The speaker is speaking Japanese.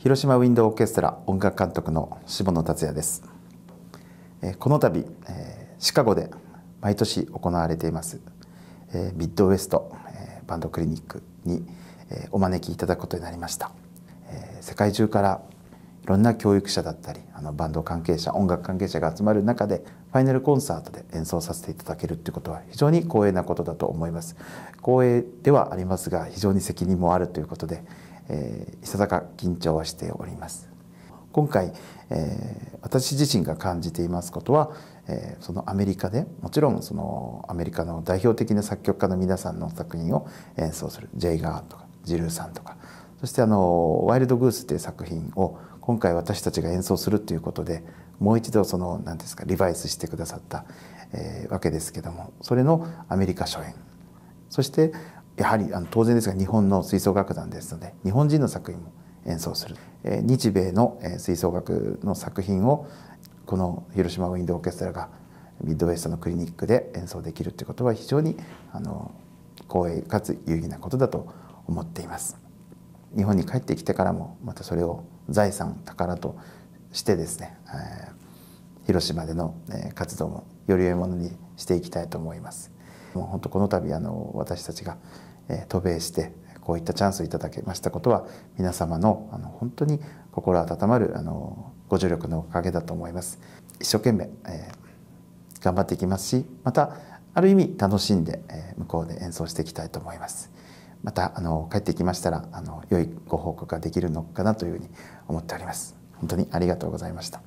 広島ウィンドウオーケストラ音楽監督の下野達也ですこの度シカゴで毎年行われていますミッドウエストバンドクリニックにお招きいただくことになりました世界中からいろんな教育者だったりあのバンド関係者音楽関係者が集まる中でファイナルコンサートで演奏させていただけるということは非常に光栄なことだと思います光栄ではありますが非常に責任もあるということでえー、いささか緊張はしております今回、えー、私自身が感じていますことは、えー、そのアメリカでもちろんそのアメリカの代表的な作曲家の皆さんの作品を演奏するジェイ・ガーとかジルーさんとかそしてあの「ワイルド・グース」という作品を今回私たちが演奏するということでもう一度その何ですかリバイスしてくださった、えー、わけですけどもそれのアメリカ初演そしてやはりあの当然ですが日本の吹奏楽団ですので日本人の作品も演奏する、えー、日米の、えー、吹奏楽の作品をこの広島ウィンドオーケストラがミッドウェストのクリニックで演奏できるということは非常にあの光栄かつ有意義なことだと思っています日本に帰ってきてからもまたそれを財産宝としてですね、えー、広島での活動もより良いものにしていきたいと思います。もう本当この度あの私たちが、え渡米してこういったチャンスをいただけましたことは皆様のあの本当に心温まるあのご助力のおかげだと思います。一生懸命、えー、頑張っていきますしまたある意味楽しんで、えー、向こうで演奏していきたいと思います。またあの帰ってきましたらあの良いご報告ができるのかなというふうに思っております。本当にありがとうございました。